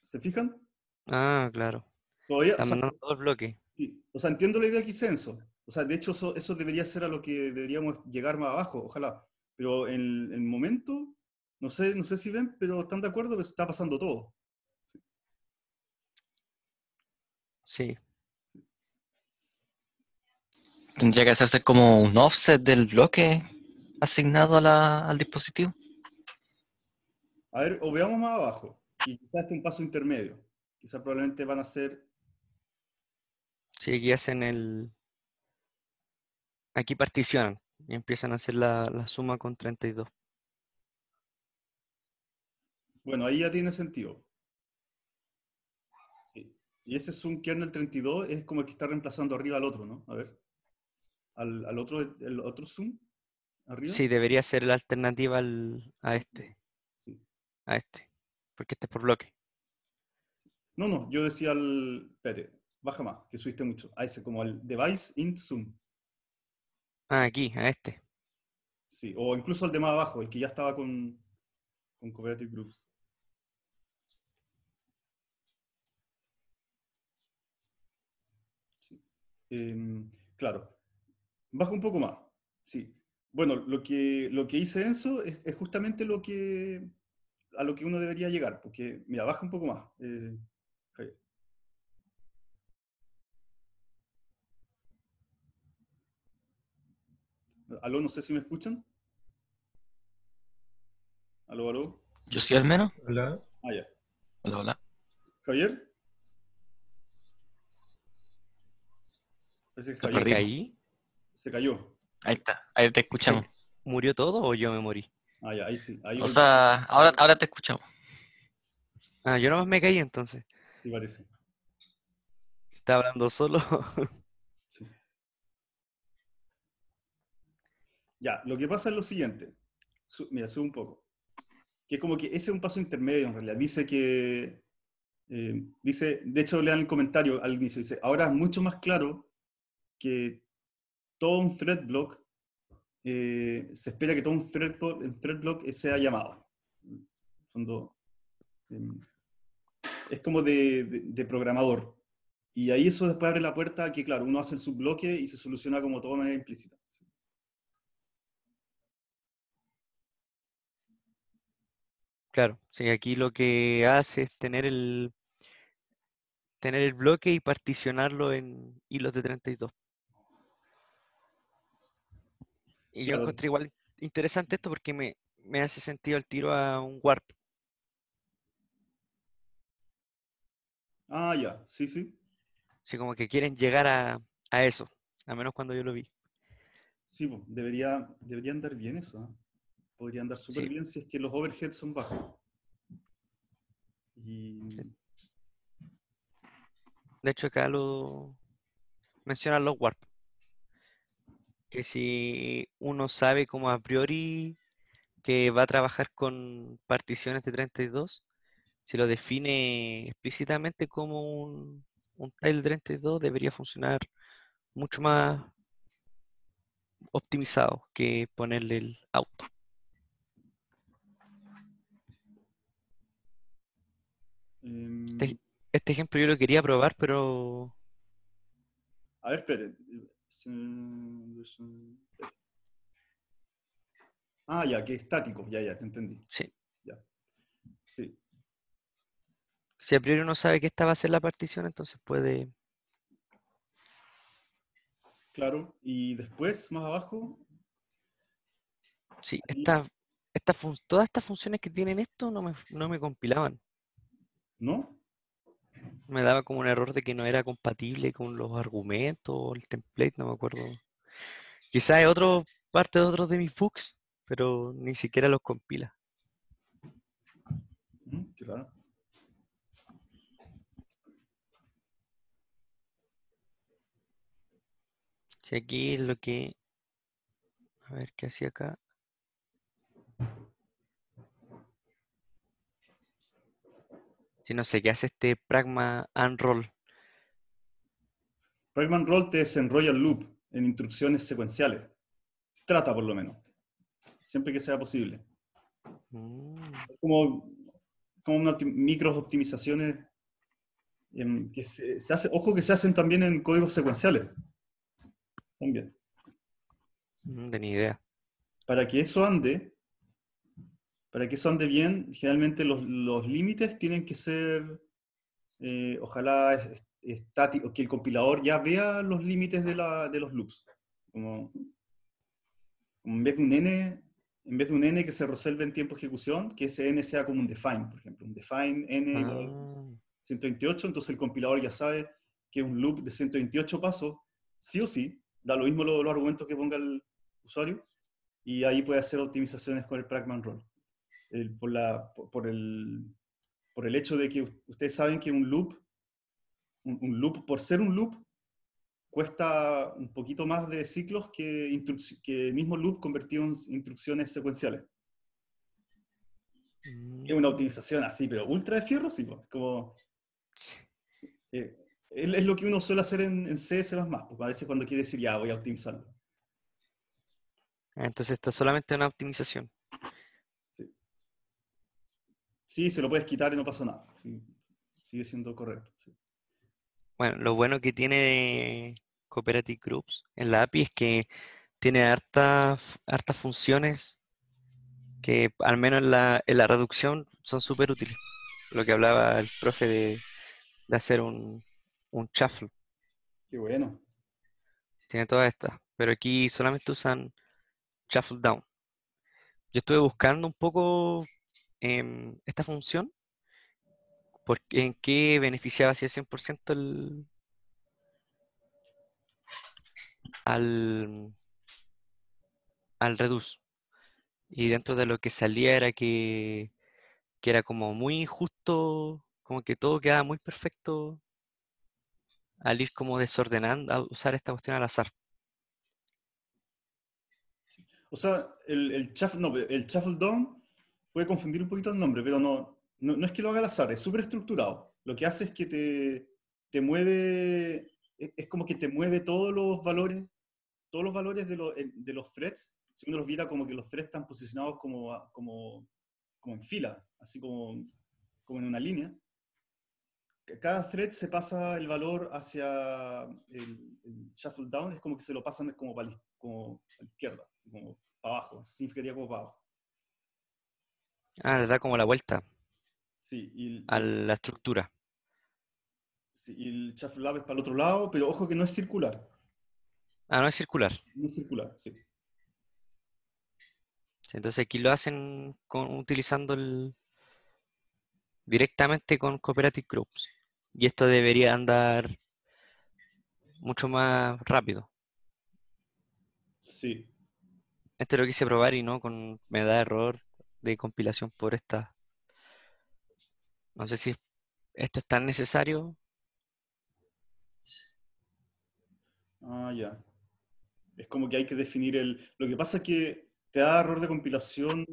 ¿Se fijan? Ah, claro o bloque. O sea, entiendo la idea de censo. O sea, de hecho, eso, debería ser a lo que deberíamos llegar más abajo, ojalá. Pero en el momento, no sé, no sé si ven, pero están de acuerdo que pues, está pasando todo. Sí. Tendría que hacerse como un offset del bloque asignado al dispositivo. A ver, o veamos más abajo. Y quizás este es un paso intermedio. Quizás probablemente van a ser Sí, aquí hacen el... Aquí particionan y empiezan a hacer la, suma con 32. Bueno, ahí ya tiene sentido. Sí. Y ese es en el 32 es como el que está reemplazando arriba al otro, ¿no? A ver. Al, otro, el otro zoom. Arriba. Sí, debería ser la alternativa al, a este. Sí. A este. Porque este es por bloque. No, no, yo decía al. Espérate. Baja más, que subiste mucho. A ah, ese, como al device int zoom. Ah, aquí, a este. Sí, o incluso al de más abajo, el que ya estaba con, con Cooperative Groups. Em, claro. Baja un poco más. Sí. Bueno, lo que, lo que hice en eso es justamente lo que a lo que uno debería llegar, porque, mira, baja un poco más. Eh, Aló, no sé si me escuchan. Aló, aló. Yo sí al menos. Hola. Ah, ya. Hola, hola. ¿Javier? ¿Se cayó? ahí? Se cayó. Ahí está, ahí te escuchamos. ¿Murió todo o yo me morí? Ah, ya, ahí sí. Ahí o sea, ahora, ahora te escuchamos. Ah, yo nomás me caí entonces. Sí, parece. Está hablando solo. Ya, lo que pasa es lo siguiente. me mira, un poco. Que es como que ese es un paso intermedio en realidad. Dice que, eh, dice, de hecho lean el comentario al inicio, dice, ahora es mucho más claro que todo un thread block, eh, se espera que todo un thread, block sea llamado. En fondo, em, es como de, programador. Y ahí eso después abre la puerta a que, claro, uno hace el subbloque y se soluciona como todo de manera implícita. Claro, sí, aquí lo que hace es tener el, tener el bloque y particionarlo en hilos de 32. Y yo encontré igual interesante esto porque me, hace sentido el tiro a un warp. Ah, ya, sí, sí. Sí, como que quieren llegar a, eso, a menos cuando yo lo vi. Sí, debería, debería andar bien eso. ¿ah? podría andar súper bien si es que los overheads son bajos. De hecho, acá lo mencionan los warp. Que si uno sabe como a priori que va a trabajar con particiones de 32, si lo define explícitamente como un, un tile 32, debería funcionar mucho más optimizado que ponerle el auto. Em, este, este, ejemplo yo lo quería probar, pero. A ver, espere. Ah, ya, que estático, ya, ya, te entendí. Sí. Si a priori uno sabe que esta va a ser la partición, entonces puede. Claro, y después, más abajo. Sí, estas todas estas funciones que tienen esto no me compilaban. ¿no? Me daba como un error de que no era compatible con los argumentos, o el template, no me acuerdo. Quizá es otro parte de otros de mis books, pero ni siquiera los compila. claro. Mm, si aquí es lo que... A ver, ¿qué hacía acá? Si no sé, ¿qué hace este pragma unroll? Pragma unroll te desenrolla el loop en instrucciones secuenciales. Trata, por lo menos. Siempre que sea posible. Mm. Como, como unas micro optimizaciones em, que se, ojo que se hacen también en códigos secuenciales. También. No mm, ni idea. Para que eso ande, para que son de bien, generalmente los, límites tienen que ser, eh, ojalá, estático, que el compilador ya vea los límites de, los loops. Como, en vez de un n, en vez de un n que se resuelve en tiempo de ejecución, que ese n sea como un define, por ejemplo, un define n 128, ah. entonces el compilador ya sabe que un loop de 128 pasos, sí o sí, da lo mismo los, argumentos que ponga el usuario, y ahí puede hacer optimizaciones con el Pragman Roll por, la, por, el, por el hecho de que ustedes saben que un loop, un, loop, por ser un loop, cuesta un poquito más de ciclos que, que el mismo loop convertido en instrucciones secuenciales. Es una mm. optimización así, pero ultra de fierro, sí, como... Eh, es lo que uno suele hacer en, en CS++, porque a veces cuando quiere decir, ya, voy a optimizarlo. Ah, entonces, está solamente una optimización. Sí, se lo puedes quitar y no pasa nada. sigue siendo correcto. Bueno, lo bueno que tiene Cooperative Groups en la API es que tiene hartas, funciones que al menos en la, en la reducción son súper útiles. Lo que hablaba el profe de, hacer un, un shuffle. Qué bueno. Tiene todas estas, pero aquí solamente usan shuffle down. Yo estuve buscando un poco Em, esta función? ¿En qué beneficiaba si el 100% el, al, al reduce? Y dentro de lo que salía era que, que era como muy injusto, como que todo quedaba muy perfecto al ir como desordenando, a usar esta cuestión al azar. O sea, el, el, shuffle, no, el shuffle down puede confundir un poquito el nombre, pero no, no, es que lo haga al azar, es súper estructurado. Lo que hace es que te, te mueve, e-, es, como que te mueve todos los valores, todos los valores de, de los threads. Si uno los viera como que los threads están posicionados como, como, como en fila, así como, como en una línea cada thread se pasa el valor hacia el, shuffle down, es como que se lo pasan como para, como la izquierda, como para abajo, significaría como para abajo. Ah, le da como la vuelta. Sí, a la estructura. Sí, y el lab es para el otro lado, pero ojo que no es circular. Ah, no es circular. No es circular, sí. Entonces aquí lo hacen utilizando el, directamente con Cooperative Groups. Y esto debería andar mucho más rápido. Sí. Este lo quise probar y no, con, me da error de compilación por esta. No sé si esto es tan necesario. Ah, ya. Es como que hay que definir el... Lo que pasa es que te da error de compilación...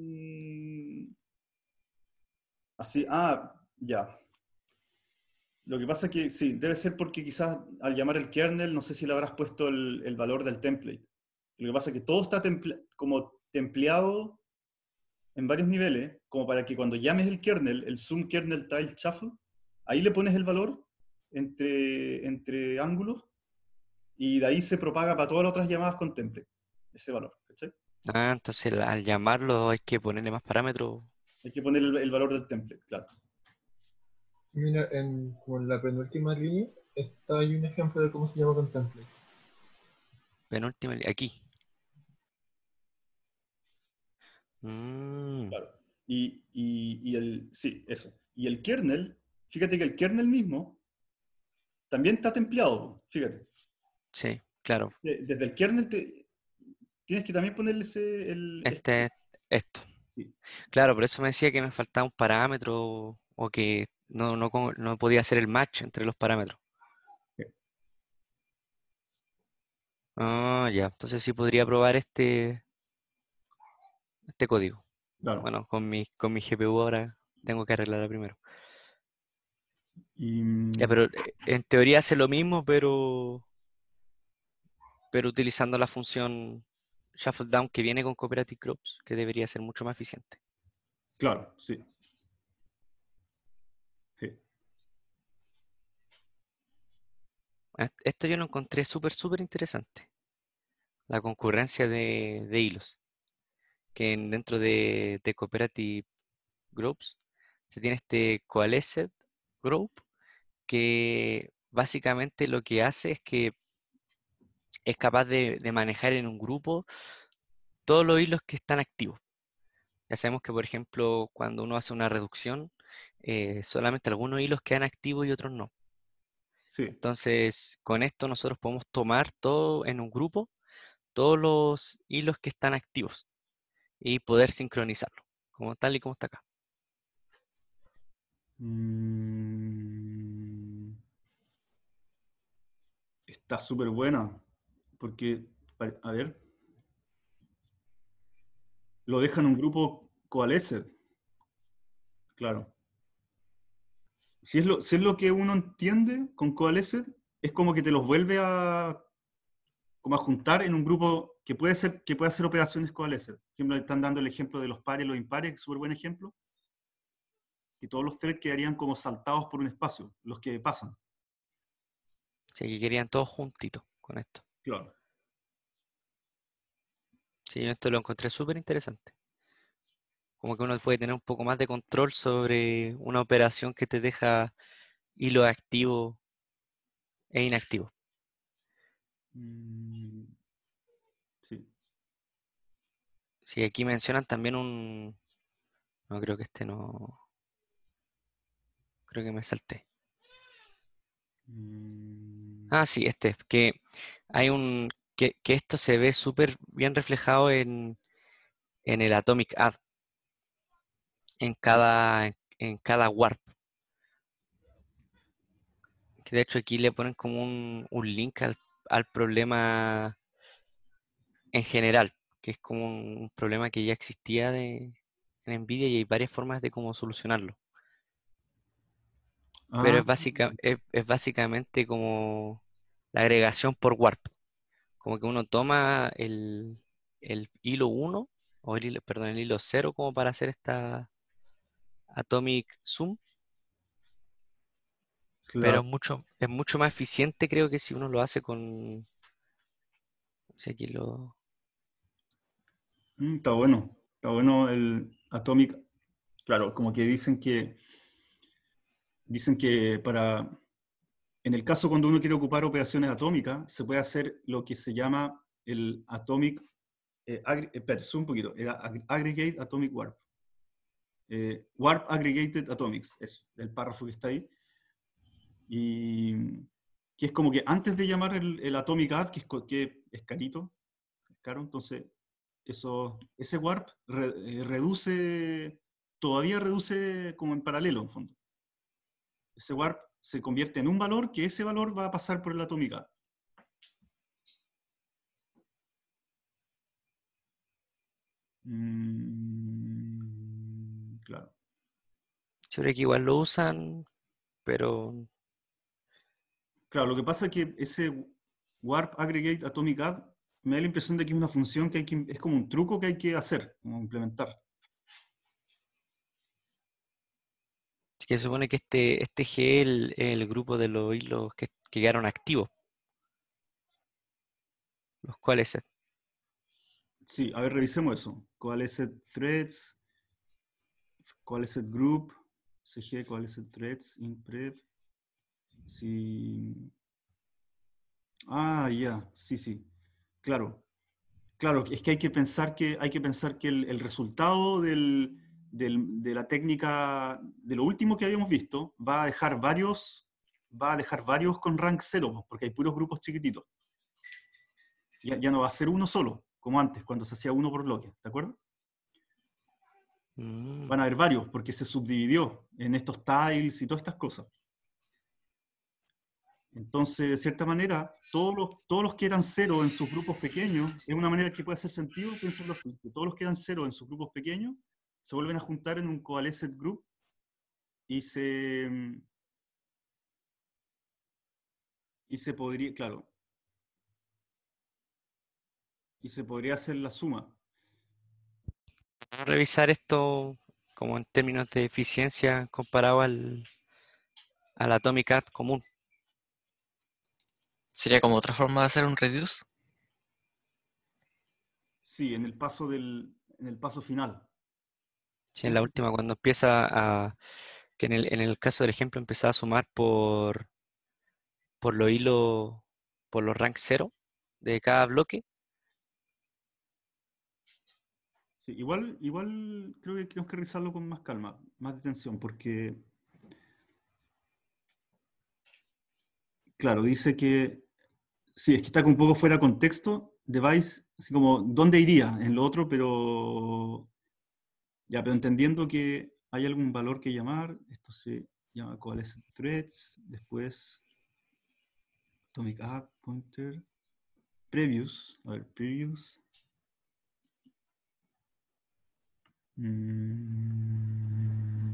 Así, ah, ya. Lo que pasa es que sí, debe ser porque quizás al llamar el kernel, no sé si le habrás puesto el, valor del template. Lo que pasa es que todo está como templeado en varios niveles, como para que cuando llames el kernel, el zoom kernel tile shuffle, ahí le pones el valor entre, entre ángulos y de ahí se propaga para todas las otras llamadas con template, ese valor. ¿cachai? Ah, entonces al llamarlo hay que ponerle más parámetros. Hay que poner el, valor del template, claro. mira, en, la penúltima línea está ahí un ejemplo de cómo se llama con template. Penúltima línea, aquí. Mm. Claro. Y, el, sí, eso. Y el kernel, fíjate que el kernel mismo también está templado, fíjate. Sí, claro. Desde el kernel tienes que también ponerle el, este, esto. Claro, por eso me decía que me faltaba un parámetro o que no, no, no podía hacer el match entre los parámetros. Ah, ya. Entonces sí podría probar este, este código. Bueno, con mi, con mi GPU ahora tengo que arreglarla primero. pero eh, en teoría hace lo mismo, pero, pero utilizando la función shuffle down que viene con cooperative Crops, que debería ser mucho más eficiente. Claro, sí. Esto yo lo encontré súper, súper interesante. La concurrencia de hilos que dentro de, Cooperative Groups se tiene este Coalesced Group, que básicamente lo que hace es que es capaz de, manejar en un grupo todos los hilos que están activos. Ya sabemos que, por ejemplo, cuando uno hace una reducción, eh, solamente algunos hilos quedan activos y otros no. Entonces, con esto nosotros podemos tomar todo en un grupo, todos los hilos que están activos y poder sincronizarlo, como tal y como está acá. Mm. está súper buena, porque, a ver, lo dejan un grupo coalesced, claro. Si es, lo, si es lo que uno entiende con coalesced, es como que te los vuelve a como a juntar en un grupo que puede, ser, que puede hacer operaciones coalescer. Por ejemplo, están dando el ejemplo de los pares y los impares, que súper buen ejemplo. Y todos los threads quedarían como saltados por un espacio, los que pasan. Sí, que querían todos juntitos con esto. Claro. Sí, esto lo encontré súper interesante. Como que uno puede tener un poco más de control sobre una operación que te deja hilo activo e inactivo. Mm, sí. aquí mencionan también un... No creo que este no... Creo que me salté. Mm. Ah, sí, este, que hay un... Que, esto se ve súper bien reflejado en, en el Atomic Ad, en cada, en cada warp. Que de hecho aquí le ponen como un, un link al al problema en general, que es como un problema que ya existía de, en NVIDIA y hay varias formas de cómo solucionarlo. Pero ah. es, es, básicamente como la agregación por warp. Como que uno toma el, hilo 1, o el, perdón, el hilo 0 como para hacer esta atomic zoom pero mucho, es mucho más eficiente, creo que si uno lo hace con. No sé, aquí lo. Mm, está bueno. Está bueno el Atomic. Claro, como que dicen que. Dicen que para. En el caso cuando uno quiere ocupar operaciones atómicas, se puede hacer lo que se llama el Atomic. Eh, eh, espera, un poquito. era aggregate Atomic Warp. Eh, warp Aggregated Atomics, es el párrafo que está ahí y que es como que antes de llamar el, el Atomic Ad, que es, que es carito, es caro, entonces eso, ese warp eh, reduce, todavía reduce como en paralelo en fondo. Ese warp se convierte en un valor que ese valor va a pasar por el Atomic Ad. Mm, claro. Yo creo que igual lo usan, pero Claro, lo que pasa es que ese Warp Aggregate Atomic Add me da la impresión de que es una función que hay que, es como un truco que hay que hacer, implementar. Que se supone que este, este GL es el grupo de los hilos que, quedaron activos. Los cuales. Sí, a ver, revisemos eso. ¿Cuál es el threads? ¿Cuál es el group? CG, ¿cuál es el threads? In Sí. Ah, ya, sí, sí. Claro. Claro, es que hay que pensar que, hay que, pensar que el, resultado de la técnica, de lo último que habíamos visto, va a dejar varios, va a dejar varios con rank 0, pues, porque hay puros grupos chiquititos. Ya, ya no va a ser uno solo, como antes, cuando se hacía uno por bloque, ¿de acuerdo? Mm. Van a haber varios, porque se subdividió en estos tiles y todas estas cosas. Entonces, de cierta manera, todos los, todos los que eran cero en sus grupos pequeños, es una manera que puede hacer sentido pensarlo así, que todos los que eran cero en sus grupos pequeños se vuelven a juntar en un coalesced group y se... Y se podría, claro. Y se podría hacer la suma. Revisar esto como en términos de eficiencia comparado al, al Atomic común. ¿Sería como otra forma de hacer un reduce? Sí, en el paso del, en el paso final. Sí, en la última, cuando empieza a, que en el, en el caso del ejemplo empezaba a sumar por, por los hilo por los rank 0 de cada bloque. Sí, igual, igual creo que tenemos que revisarlo con más calma, más detención, porque Claro, dice que Sí, es que está un poco fuera de contexto. Device, así como, ¿dónde iría? En lo otro, pero. Ya, pero entendiendo que hay algún valor que llamar, esto se llama Coalescent Threads, después Atomic add Pointer, Previews, a ver, Previews. Mm.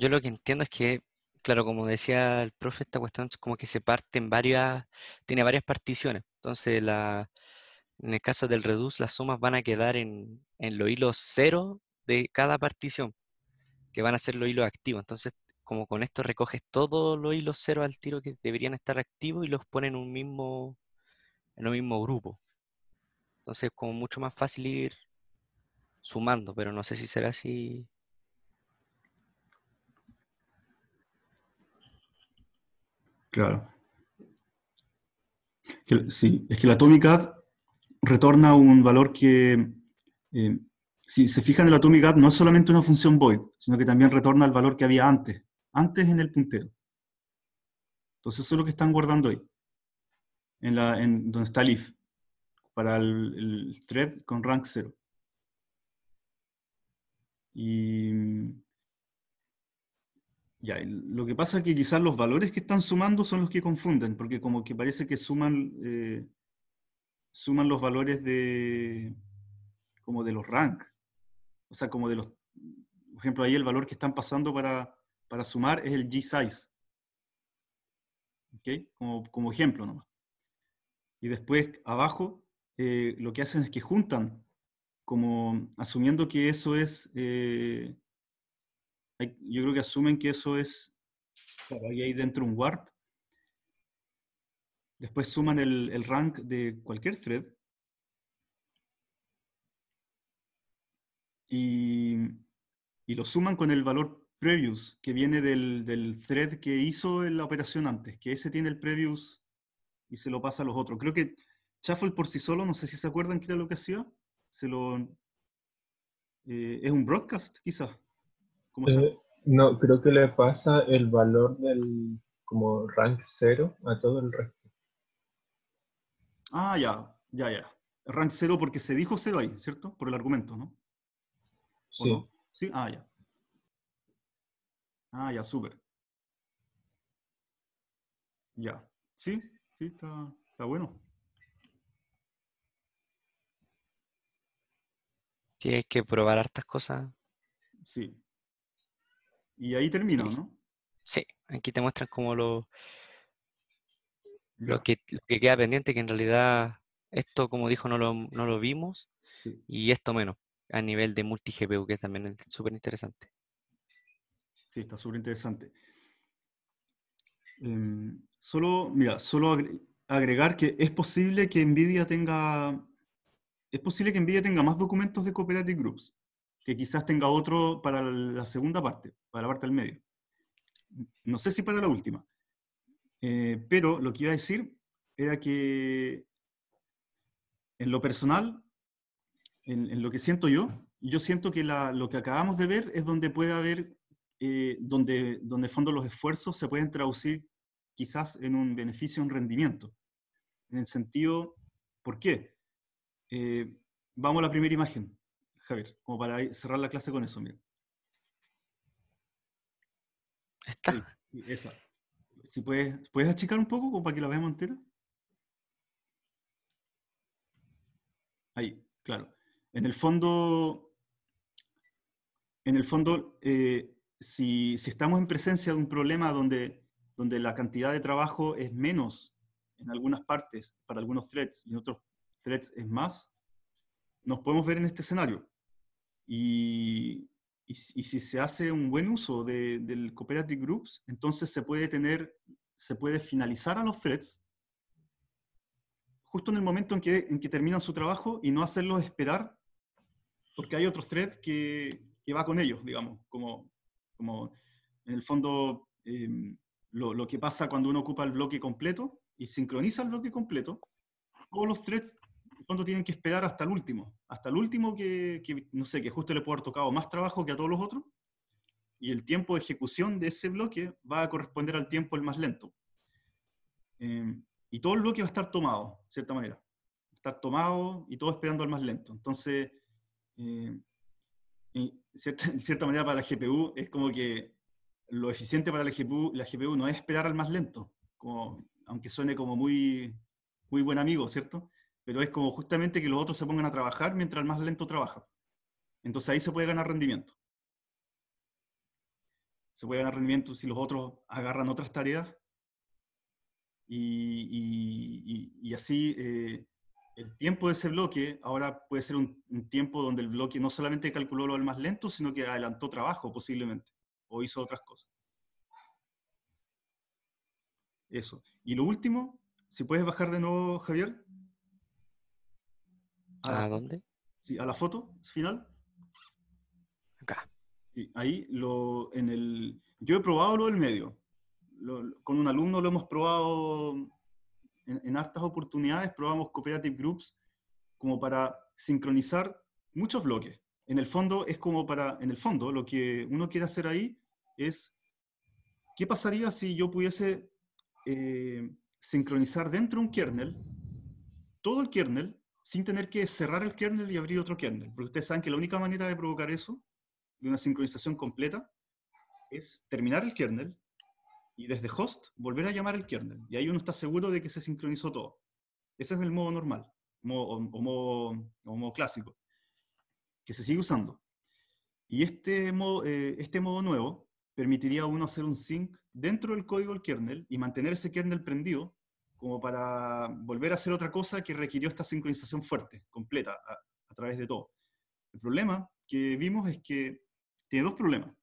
Yo lo que entiendo es que claro, como decía el profe, esta cuestión es como que se parte en varias, tiene varias particiones. Entonces, en el caso del reduce, las sumas van a quedar en, en los hilos cero de cada partición, que van a ser los hilos activos. Entonces, como con esto recoges todos los hilos cero al tiro que deberían estar activos y los pones en un mismo, en un mismo grupo. Entonces, como mucho más fácil ir sumando, pero no sé si será así Claro. Sí, es que la Atomicad retorna un valor que, eh, si se fijan en la Atomicad, no es solamente una función void, sino que también retorna el valor que había antes, antes en el puntero. Entonces eso es lo que están guardando ahí, en, la, donde está el if, para el, el thread con rank 0. Y ya, lo que pasa es que quizás los valores que están sumando son los que confunden, porque como que parece que suman, eh, suman los valores de como de los rank. O sea, como de los, por ejemplo, ahí el valor que están pasando para, para sumar es el G-size. Como, como, ejemplo nomás. Y después abajo eh, lo que hacen es que juntan, como asumiendo que eso es eh, yo creo que asumen que eso es, ahí hay dentro un warp. Después suman el, el rank de cualquier thread. Y, lo suman con el valor previous que viene del, del thread que hizo la operación antes, que ese tiene el previous y se lo pasa a los otros. Creo que Shuffle por sí solo, no sé si se acuerdan qué era lo que hacía. Se lo. Eh, es un broadcast, quizás. Eh, no, creo que le pasa el valor del como rank 0 a todo el resto. Ah, ya, ya, ya. Rank cero porque se dijo cero ahí, ¿cierto? Por el argumento, ¿no? Sí. Sí, ah, ya. Ah, ya, súper. Ya. Sí, sí, está, está bueno. Tienes hay que probar hartas cosas. Sí. Y ahí termina, ¿no? Sí, aquí te muestran como lo, lo que, queda pendiente, que en realidad esto, como dijo, no lo, vimos, y esto menos, a nivel de multi-GPU, que es también súper interesante. Sí, está súper interesante. Em, solo, mira, solo agregar que es posible que NVIDIA tenga, es posible que NVIDIA tenga más documentos de Cooperative Groups que quizás tenga otro para la segunda parte, para la parte del medio. No sé si para la última. Eh, pero lo que iba a decir era que en lo personal, en, lo que siento yo, yo siento que lo que acabamos de ver es donde puede haber, eh, donde, donde fondo los esfuerzos se pueden traducir quizás en un beneficio, un rendimiento. En el sentido, ¿por qué? Eh, vamos a la primera imagen. Javier, como para cerrar la clase con eso, mira. Está. esa. Si puedes, ¿Puedes achicar un poco como para que la veamos entera? Ahí, claro. En el fondo, en el fondo eh, si, estamos en presencia de un problema donde, donde la cantidad de trabajo es menos en algunas partes, para algunos threads, y en otros threads es más, nos podemos ver en este escenario. Y, si se hace un buen uso del Cooperative Groups, entonces se puede tener, se puede finalizar a los threads justo en el momento en que, terminan su trabajo y no hacerlos esperar, porque hay otro thread que, va con ellos, digamos, como, como en el fondo em, lo, lo, que pasa cuando uno ocupa el bloque completo y sincroniza el bloque completo, todos los threads ¿Cuánto tienen que esperar hasta el último, hasta el último que, no sé, que justo le puede haber tocado más trabajo que a todos los otros, y el tiempo de ejecución de ese bloque va a corresponder al tiempo el más lento. Em, y todo el bloque va a estar tomado, de cierta manera. Va a estar tomado y todo esperando al más lento. Entonces, em, cierta, en cierta manera para la GPU es como que lo eficiente para la GPU, la GPU no es esperar al más lento, como, aunque suene como muy, muy buen amigo, ¿cierto? pero es como justamente que los otros se pongan a trabajar mientras el más lento trabaja. Entonces ahí se puede ganar rendimiento. Se puede ganar rendimiento si los otros agarran otras tareas y, así eh, el tiempo de ese bloque ahora puede ser un, un, tiempo donde el bloque no solamente calculó lo del más lento, sino que adelantó trabajo posiblemente o hizo otras cosas. Eso. Y lo último, si puedes bajar de nuevo, Javier, ¿A, dónde? Sí, a la foto final. Acá. Y ahí lo, en el, yo he probado lo del medio. con un alumno lo hemos probado en, en, hartas oportunidades, probamos cooperative groups como para sincronizar muchos bloques. En el fondo es como para, en el fondo lo que uno quiere hacer ahí es, ¿qué pasaría si yo pudiese eh, sincronizar dentro de un kernel todo el kernel sin tener que cerrar el kernel y abrir otro kernel. Porque ustedes saben que la única manera de provocar eso, de una sincronización completa, es terminar el kernel y desde host volver a llamar el kernel. Y ahí uno está seguro de que se sincronizó todo. Ese es el modo normal, modo, o, modo, clásico, que se sigue usando. Y este modo, eh, este modo nuevo permitiría a uno hacer un sync dentro del código del kernel y mantener ese kernel prendido como para volver a hacer otra cosa que requirió esta sincronización fuerte, completa, a, través de todo. El problema que vimos es que tiene dos problemas.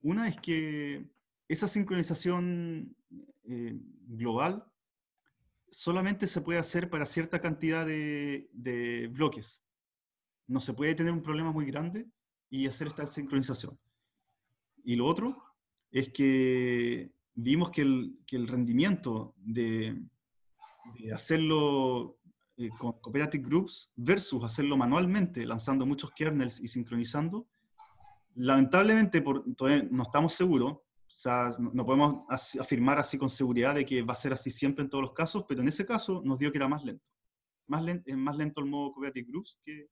Una es que esa sincronización eh, global solamente se puede hacer para cierta cantidad de, bloques. No se puede tener un problema muy grande y hacer esta sincronización. Y lo otro es que vimos que el rendimiento de, hacerlo eh, con cooperative groups versus hacerlo manualmente, lanzando muchos kernels y sincronizando. Lamentablemente, por, no estamos seguros, o sea, no podemos afirmar así con seguridad de que va a ser así siempre en todos los casos, pero en ese caso nos dio que era más lento. Más lento, más lento el modo cooperative groups que,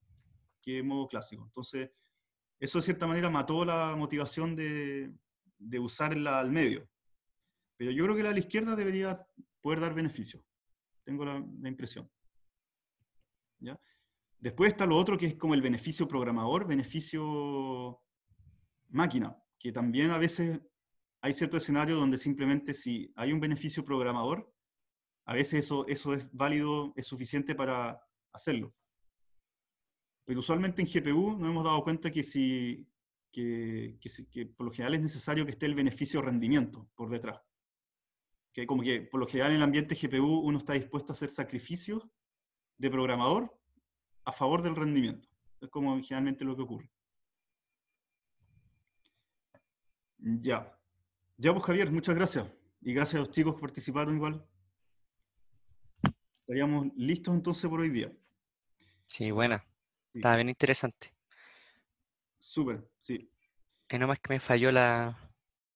el modo clásico. Entonces, eso de cierta manera mató la motivación de, de usarla al medio. Pero yo creo que la de la izquierda debería poder dar beneficio tengo la, impresión. ¿Ya? Después está lo otro que es como el beneficio programador, beneficio máquina, que también a veces hay cierto escenario donde simplemente si hay un beneficio programador, a veces eso, eso es válido, es suficiente para hacerlo. Pero usualmente en GPU no hemos dado cuenta que, si, que, que por lo general es necesario que esté el beneficio rendimiento por detrás que como que por lo general en el ambiente GPU uno está dispuesto a hacer sacrificios de programador a favor del rendimiento. Es como generalmente lo que ocurre. Ya. Ya pues Javier, muchas gracias. Y gracias a los chicos que participaron igual. Estaríamos listos entonces por hoy día. Sí, buena. está bien interesante. Súper, sí. Es nomás que me falló la,